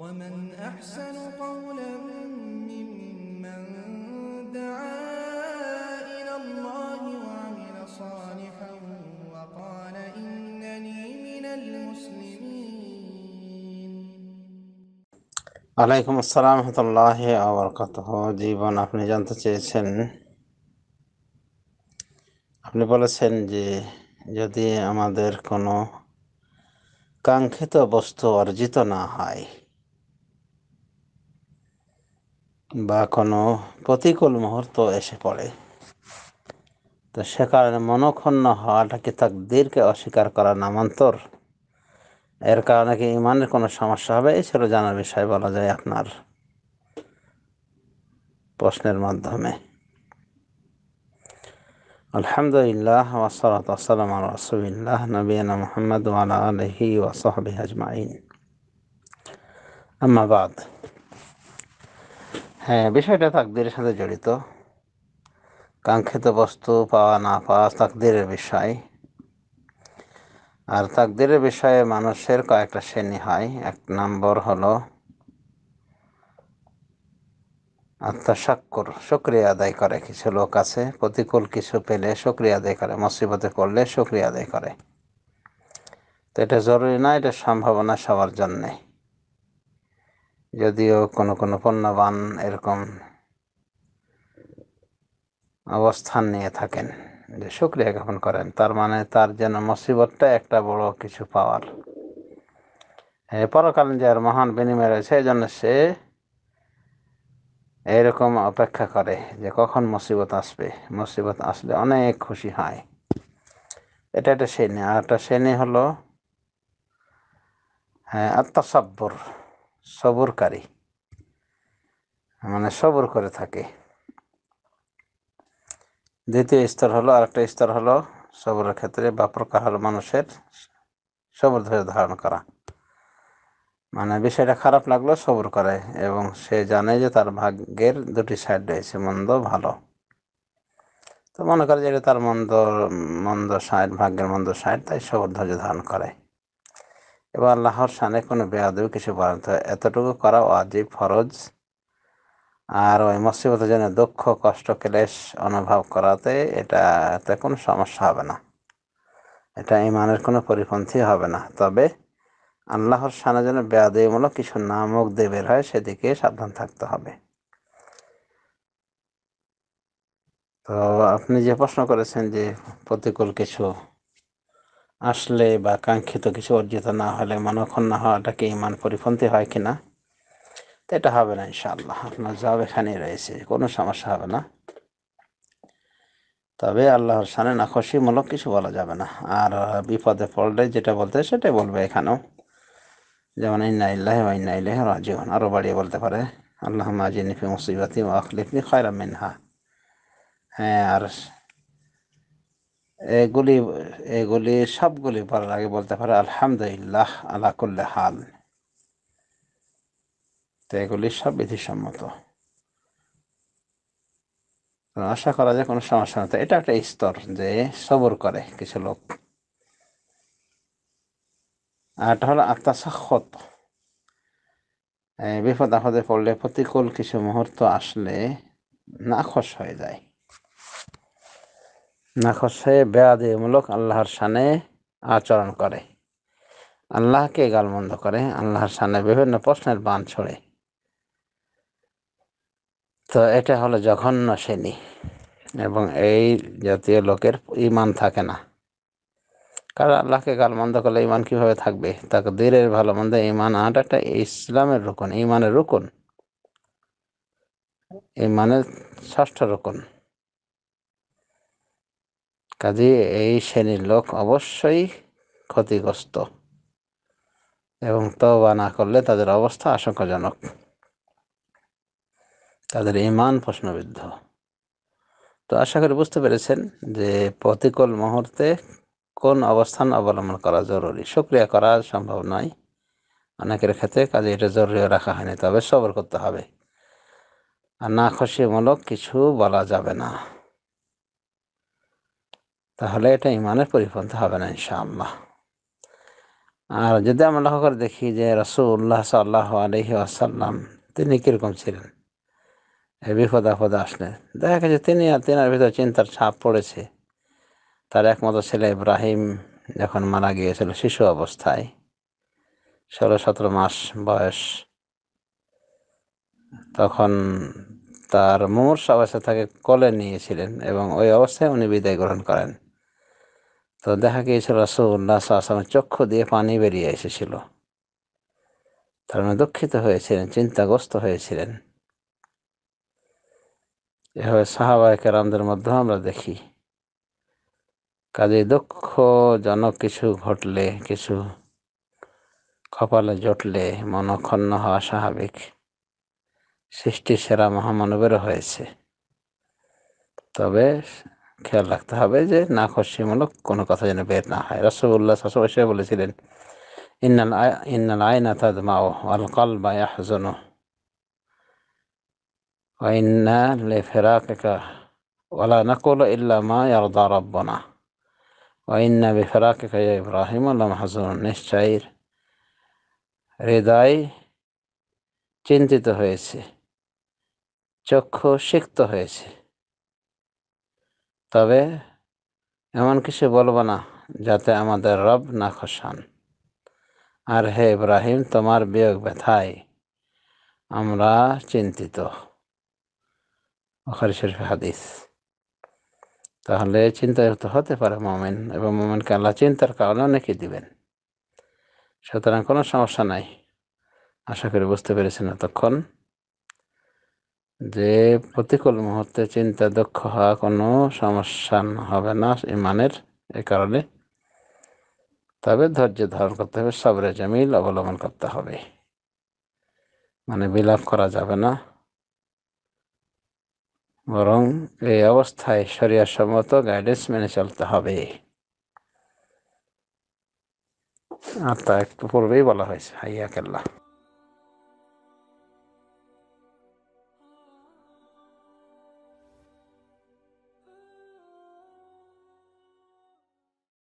আলাইকুম আসসালাম রহমতুল্লাহ জীবন আপনি জানতে চেয়েছেন আপনি বলেছেন যে যদি আমাদের কোনো কাঙ্ক্ষিত বস্তু অর্জিত না হয় বা কোনো প্রতিকূল মুহূর্ত এসে পড়ে তো সে কারণে মনক্ষণ্ণ হওয়াটা কি দীর্ঘ অস্বীকার করা নামান্তর এর কারণে কি ইমানের কোনো সমস্যা হবে এছাড়াও জানার বিষয় বলা যায় আপনার প্রশ্নের মাধ্যমে আলহামদুলিল্লাহ ওসরাত আসসালাম নবীন মোহাম্মদ ওয়ালা আলহি ওয়াসহবি আজমাইন আম্মাবাদ হ্যাঁ বিষয়টা তাকদিরের সাথে জড়িত কাঙ্ক্ষিত বস্তু পাওয়া না পাওয়া তাকদিরের বিষয় আর তাকদিরের বিষয়ে মানুষের কয়েকটা শ্রেণী হয় এক নম্বর হলো আত্মা সাক্ষর সক্রিয়া আদায় করে কিছু লোক আছে প্রতিকূল কিছু পেলে সক্রিয় আদায় করে মুসিবতে পড়লে সক্রিয়া আদায় করে তো এটা জরুরি না এটা সম্ভাবনা সবার জন্যে যদিও কোনো কোনো পণ্যবান এরকম অবস্থান নিয়ে থাকেন যে শুক্রিয়া জ্ঞাপন করেন তার মানে তার যেন মুসিবতটা একটা বড় কিছু পাওয়ার পরকালীন আর মহান বিনিময় রয়েছে এই জন্য সে এইরকম অপেক্ষা করে যে কখন মুসিবত আসবে মুসিবত আসলে অনেক খুশি হয় এটা একটা শ্রেণী আর একটা শ্রেণী হলো হ্যাঁ আত্মসাব্বর সবরকারী মানে সবর করে থাকে দ্বিতীয় স্তর হলো আরেকটা স্তর হলো সবরের ক্ষেত্রে বা প্রকার হলো মানুষের সবর ধরে ধারণ করা মানে বিষয়টা খারাপ লাগলো সবর করে এবং সে জানে যে তার ভাগ্যের দুটি সাইড রয়েছে মন্দ ভালো তো মনে করে যে এটা তার মন্দ মন্দ সাইড ভাগ্যের মন্দ সাইড তাই সবর ধৈর্য ধারণ করে এবং আল্লাহর সানে কোনো বেয়াদবি কিছু বলেন তো এতটুকু করা ওয়াজিব ফরজ আর ওই মুসিবতের জন্য দুঃখ কষ্ট ক্লেশ অনুভব করাতে এটাতে কোনো সমস্যা হবে না এটা ইমানের কোনো পরিপন্থী হবে না তবে আল্লাহর সানে যেন বেয়াদবিমূলক কিছু নামক দেবের হয় সেদিকে সাবধান থাকতে হবে তো আপনি যে প্রশ্ন করেছেন যে প্রতিকূল কিছু আসলে বা কাঙ্ক্ষিত কিছু অর্জিত না হলে মনক্ষণ না হওয়াটাকে ইমান পরিপন্থী হয় কি না তো এটা হবে না ইনশাআল্লাহ আপনার জব এখানেই রয়েছে কোনো সমস্যা হবে না তবে আল্লাহর সানে খুশিমূলক কিছু বলা যাবে না আর বিপদে পড়লে যেটা বলতে সেটাই বলবে এখানেও যেমন ইন্নাইল্লাহ ইন্নাইল্লাহ রাজিউন আরও বাড়িয়ে বলতে পারে আল্লাহ মাজিনিফি মুসিবাতি ওয়াকলিফি খয়রা মিনহা হ্যাঁ আর এগুলি এগুলি সবগুলি বলার আগে বলতে পারে আলহামদুলিল্লাহ আলা করলে হাল তো এগুলি সব বিধিসম্মত আশা করা যায় কোনো সমস্যা না এটা একটা স্তর যে সবর করে কিছু লোক আর এটা হলো আত্মাসাক্ষত বিপদ আপদে পড়লে প্রতিকূল কিছু মুহূর্ত আসলে নাখশ হয়ে যায় নাকশে বেয়াদিমূলক আল্লাহর সানে আচরণ করে আল্লাহকে গালমন্দ করে আল্লাহর সানে বিভিন্ন প্রশ্নের বান ছড়ে তো এটা হলো জঘন্য শ্রেণী এবং এই জাতীয় লোকের ইমান থাকে না কারণ আল্লাহকে গালমন্দ করলে ইমান কীভাবে থাকবে তাকে দীরের ভালো মন্দ ইমান আট একটা ইসলামের রুকুন ইমানের রুকুন ইমানের ষষ্ঠ রুকুন কাজে এই শ্রেণীর লোক অবশ্যই ক্ষতিগ্রস্ত এবং তবা না করলে তাদের অবস্থা আশঙ্কাজনক তাদের ইমান প্রশ্নবিদ্ধ তো আশা করি বুঝতে পেরেছেন যে প্রতিকূল মুহূর্তে কোন অবস্থান অবলম্বন করা জরুরি সক্রিয়া করা সম্ভব নয় অনেকের ক্ষেত্রে কাজে এটা জরুরি রাখা হয়নি তবে সবর করতে হবে আর না খুশিমূলক কিছু বলা যাবে না তাহলে এটা ইমানের পরিপন্থী হবে না ইনশাআল্লাহ আর যদি আমরা লক্ষ্য করে দেখি যে রসুল্লাহ সাল্লাহ আলহি আসাল্লাম তিনি কীরকম ছিলেন বিপদ আপদ আসলেন দেখা গেছে তিনি আর তিনার ভিতরে চিন্তার ছাপ পড়েছে তার একমাত্র ছেলে ইব্রাহিম যখন মারা গিয়েছিল শিশু অবস্থায় ষোলো সতেরো মাস বয়স তখন তার মূর্ষ অবস্থা তাকে কোলে নিয়েছিলেন এবং ওই অবস্থায় উনি বিদায় গ্রহণ করেন তো দেখা গিয়েছিল রসগোল্লা সাহসালাম চক্ষু দিয়ে পানি বেরিয়ে এসেছিল তার মানে দুঃখিত হয়েছিলেন চিন্তাগ্রস্ত হয়েছিলেন এভাবে সাহাবাহিকের আমাদের মধ্যেও আমরা দেখি কাজে দুঃখজনক কিছু ঘটলে কিছু কপালে জটলে মনক্ষণ্ণ হওয়া স্বাভাবিক সৃষ্টি সেরা মহামানবেরও হয়েছে তবে খেয়াল রাখতে হবে যে নাখসিমূলক কোনো কথা যেন বের না হয় রাসূলুল্লাহ রসগোল্লা শাসক এসে বলেছিলেন ইন্নাল ইন্নাল আয়না তাদমাও আল কাল বা ইয়াহজনু وإنا لفراقك ولا نقول إلا ما يرضى ربنا وإنا بفراقك يا إبراهيم لمحزون নিশ্চয়ের হৃদয় চিন্তিত হয়েছে চক্ষু সিক্ত হয়েছে তবে এমন কিছু বলবো না যাতে আমাদের রব না খসান আর হে ইব্রাহিম তোমার বিয়োগ ব্যথায় আমরা চিন্তিত ওখানে শরীফ হাদিস তাহলে চিন্তাযুক্ত হতে পারে মোমেন এবং মোমেনকে আল্লাহ চিন্তার কারণে অনেকে দিবেন সুতরাং কোনো সমস্যা নাই আশা করি বুঝতে পেরেছেন এতক্ষণ যে প্রতিকূল মুহূর্তে চিন্তা দক্ষ হওয়া কোনো সমস্যা হবে না ইমানের এ কারণে তবে ধৈর্য ধারণ করতে হবে সবরে জমিল অবলম্বন করতে হবে মানে বিলাপ করা যাবে না বরং এই অবস্থায় সম্মত গাইডেন্স মেনে চলতে হবে আর তা একটু পূর্বেই বলা হয়েছে হাইয়া কেল্লা